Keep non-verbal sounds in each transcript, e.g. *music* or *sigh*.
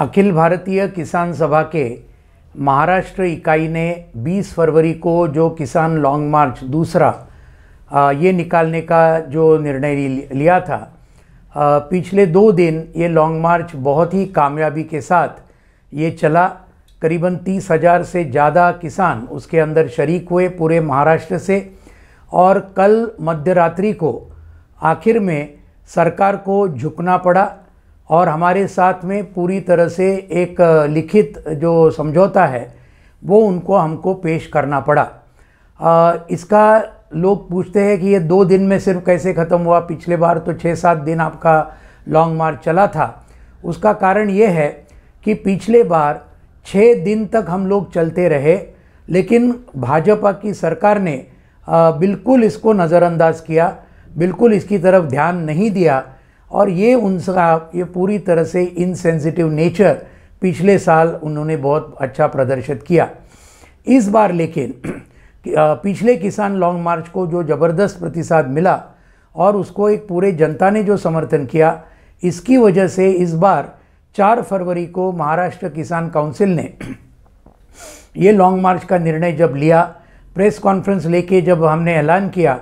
अखिल भारतीय किसान सभा के महाराष्ट्र इकाई ने 20 फरवरी को जो किसान लॉन्ग मार्च दूसरा ये निकालने का जो निर्णय लिया था पिछले दो दिन ये लॉन्ग मार्च बहुत ही कामयाबी के साथ ये चला करीबन तीस हज़ार से ज़्यादा किसान उसके अंदर शरीक हुए पूरे महाराष्ट्र से और कल मध्यरात्रि को आखिर में सरकार को झुकना पड़ा और हमारे साथ में पूरी तरह से एक लिखित जो समझौता है वो उनको हमको पेश करना पड़ा आ, इसका लोग पूछते हैं कि ये दो दिन में सिर्फ कैसे ख़त्म हुआ पिछले बार तो छः सात दिन आपका लॉन्ग मार्च चला था उसका कारण ये है कि पिछले बार छः दिन तक हम लोग चलते रहे लेकिन भाजपा की सरकार ने आ, बिल्कुल इसको नज़रअंदाज किया बिल्कुल इसकी तरफ ध्यान नहीं दिया और ये उनका ये पूरी तरह से इनसेंसिटिव नेचर पिछले साल उन्होंने बहुत अच्छा प्रदर्शित किया इस बार लेकिन पिछले किसान लॉन्ग मार्च को जो ज़बरदस्त प्रतिसाद मिला और उसको एक पूरे जनता ने जो समर्थन किया इसकी वजह से इस बार चार फरवरी को महाराष्ट्र किसान काउंसिल ने ये लॉन्ग मार्च का निर्णय जब लिया प्रेस कॉन्फ्रेंस लेके जब हमने ऐलान किया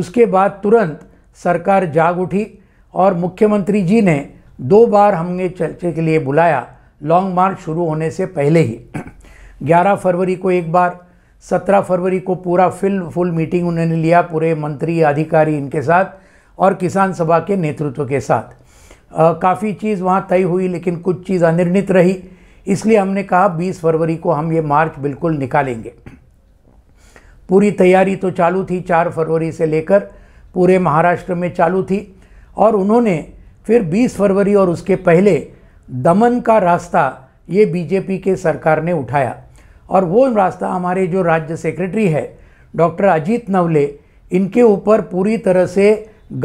उसके बाद तुरंत सरकार जाग उठी और मुख्यमंत्री जी ने दो बार हमने चर्चे के लिए बुलाया लॉन्ग मार्च शुरू होने से पहले ही 11 *clears throat* फरवरी को एक बार 17 फरवरी को पूरा फिल फुल मीटिंग उन्होंने लिया पूरे मंत्री अधिकारी इनके साथ और किसान सभा के नेतृत्व के साथ काफ़ी चीज़ वहाँ तय हुई लेकिन कुछ चीज़ अनिर्णित रही इसलिए हमने कहा 20 फरवरी को हम ये मार्च बिल्कुल निकालेंगे पूरी तैयारी तो चालू थी 4 फरवरी से लेकर पूरे महाराष्ट्र में चालू थी और उन्होंने फिर 20 फरवरी और उसके पहले दमन का रास्ता ये बीजेपी के सरकार ने उठाया और वो रास्ता हमारे जो राज्य सेक्रेटरी है डॉक्टर अजीत नवले इनके ऊपर पूरी तरह से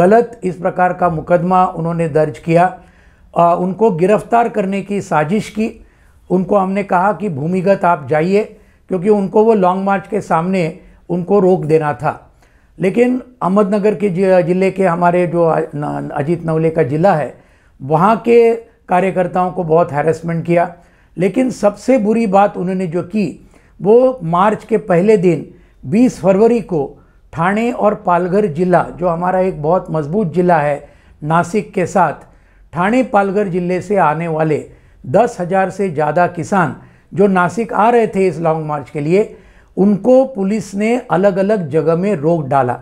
गलत इस प्रकार का मुकदमा उन्होंने दर्ज किया आ, उनको गिरफ्तार करने की साजिश की उनको हमने कहा कि भूमिगत आप जाइए क्योंकि उनको वो लॉन्ग मार्च के सामने उनको रोक देना था लेकिन अहमदनगर के ज़िले के हमारे जो अजीत नवले का ज़िला है वहाँ के कार्यकर्ताओं को बहुत हैरेसमेंट किया लेकिन सबसे बुरी बात उन्होंने जो की वो मार्च के पहले दिन 20 फरवरी को ठाणे और पालघर जिला जो हमारा एक बहुत मजबूत जिला है नासिक के साथ ठाणे पालघर जिले से आने वाले दस हज़ार से ज़्यादा किसान जो नासिक आ रहे थे इस लॉन्ग मार्च के लिए उनको पुलिस ने अलग अलग जगह में रोक डाला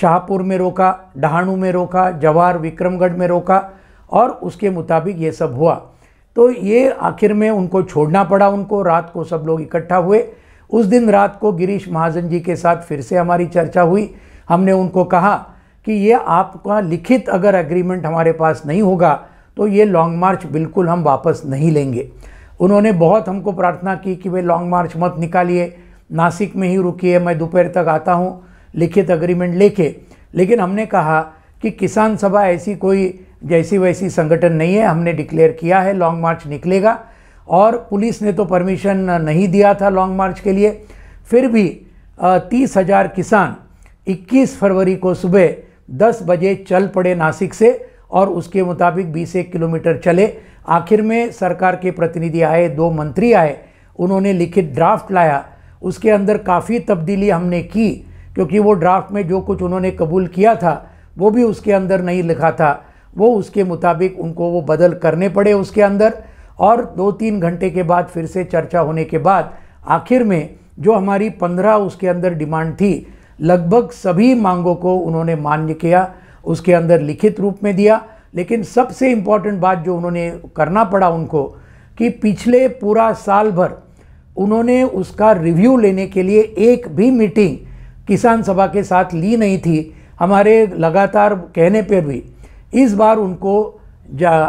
शाहपुर में रोका डहाणू में रोका जवाहर विक्रमगढ़ में रोका और उसके मुताबिक ये सब हुआ तो ये आखिर में उनको छोड़ना पड़ा उनको रात को सब लोग इकट्ठा हुए उस दिन रात को गिरीश महाजन जी के साथ फिर से हमारी चर्चा हुई हमने उनको कहा कि ये आपका लिखित अगर एग्रीमेंट हमारे पास नहीं होगा तो ये लॉन्ग मार्च बिल्कुल हम वापस नहीं लेंगे उन्होंने बहुत हमको प्रार्थना की कि वे लॉन्ग मार्च मत निकालिए नासिक में ही रुकी है मैं दोपहर तक आता हूँ लिखित अग्रीमेंट लेके लेकिन हमने कहा कि किसान सभा ऐसी कोई जैसी वैसी संगठन नहीं है हमने डिक्लेयर किया है लॉन्ग मार्च निकलेगा और पुलिस ने तो परमिशन नहीं दिया था लॉन्ग मार्च के लिए फिर भी तीस हज़ार किसान 21 फरवरी को सुबह 10 बजे चल पड़े नासिक से और उसके मुताबिक बीस एक किलोमीटर चले आखिर में सरकार के प्रतिनिधि आए दो मंत्री आए उन्होंने लिखित ड्राफ्ट लाया उसके अंदर काफ़ी तब्दीली हमने की क्योंकि वो ड्राफ्ट में जो कुछ उन्होंने कबूल किया था वो भी उसके अंदर नहीं लिखा था वो उसके मुताबिक उनको वो बदल करने पड़े उसके अंदर और दो तीन घंटे के बाद फिर से चर्चा होने के बाद आखिर में जो हमारी पंद्रह उसके अंदर डिमांड थी लगभग सभी मांगों को उन्होंने मान्य किया उसके अंदर लिखित रूप में दिया लेकिन सबसे इम्पॉर्टेंट बात जो उन्होंने करना पड़ा उनको कि पिछले पूरा साल भर उन्होंने उसका रिव्यू लेने के लिए एक भी मीटिंग किसान सभा के साथ ली नहीं थी हमारे लगातार कहने पर भी इस बार उनको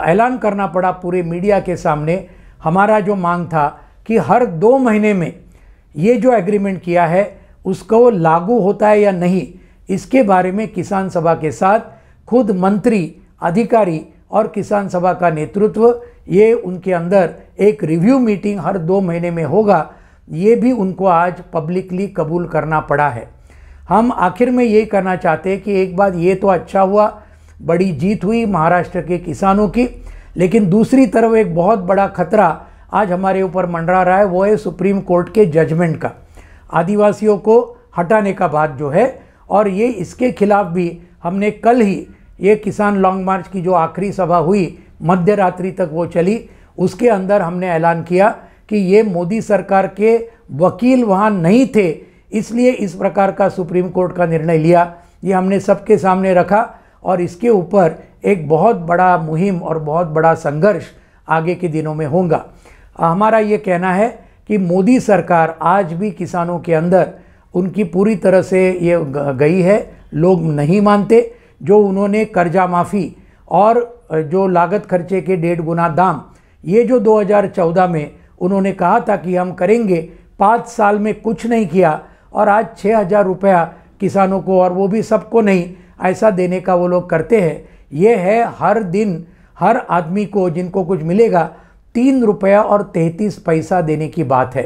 ऐलान करना पड़ा पूरे मीडिया के सामने हमारा जो मांग था कि हर दो महीने में ये जो एग्रीमेंट किया है उसको लागू होता है या नहीं इसके बारे में किसान सभा के साथ खुद मंत्री अधिकारी और किसान सभा का नेतृत्व ये उनके अंदर एक रिव्यू मीटिंग हर दो महीने में होगा ये भी उनको आज पब्लिकली कबूल करना पड़ा है हम आखिर में ये करना चाहते हैं कि एक बात ये तो अच्छा हुआ बड़ी जीत हुई महाराष्ट्र के किसानों की लेकिन दूसरी तरफ एक बहुत बड़ा खतरा आज हमारे ऊपर मंडरा रहा है वो है सुप्रीम कोर्ट के जजमेंट का आदिवासियों को हटाने का बात जो है और ये इसके खिलाफ भी हमने कल ही ये किसान लॉन्ग मार्च की जो आखिरी सभा हुई मध्य रात्रि तक वो चली उसके अंदर हमने ऐलान किया कि ये मोदी सरकार के वकील वहाँ नहीं थे इसलिए इस प्रकार का सुप्रीम कोर्ट का निर्णय लिया ये हमने सबके सामने रखा और इसके ऊपर एक बहुत बड़ा मुहिम और बहुत बड़ा संघर्ष आगे के दिनों में होगा हमारा ये कहना है कि मोदी सरकार आज भी किसानों के अंदर उनकी पूरी तरह से ये गई है लोग नहीं मानते जो उन्होंने कर्जा माफ़ी और जो लागत खर्चे के डेढ़ गुना दाम ये जो 2014 में उन्होंने कहा था कि हम करेंगे पाँच साल में कुछ नहीं किया और आज छः हज़ार रुपया किसानों को और वो भी सबको नहीं ऐसा देने का वो लोग करते हैं ये है हर दिन हर आदमी को जिनको कुछ मिलेगा तीन रुपया और तैंतीस पैसा देने की बात है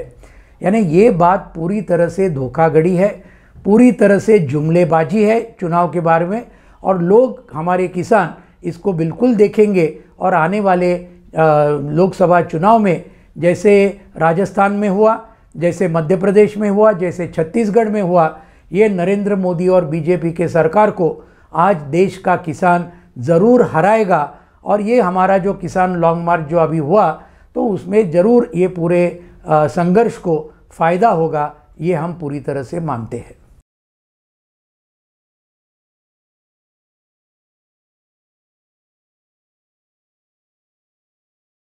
यानी ये बात पूरी तरह से धोखाघड़ी है पूरी तरह से जुमलेबाजी है चुनाव के बारे में और लोग हमारे किसान इसको बिल्कुल देखेंगे और आने वाले लोकसभा चुनाव में जैसे राजस्थान में हुआ जैसे मध्य प्रदेश में हुआ जैसे छत्तीसगढ़ में हुआ ये नरेंद्र मोदी और बीजेपी के सरकार को आज देश का किसान ज़रूर हराएगा और ये हमारा जो किसान लॉन्ग मार्च जो अभी हुआ तो उसमें ज़रूर ये पूरे संघर्ष को फ़ायदा होगा ये हम पूरी तरह से मानते हैं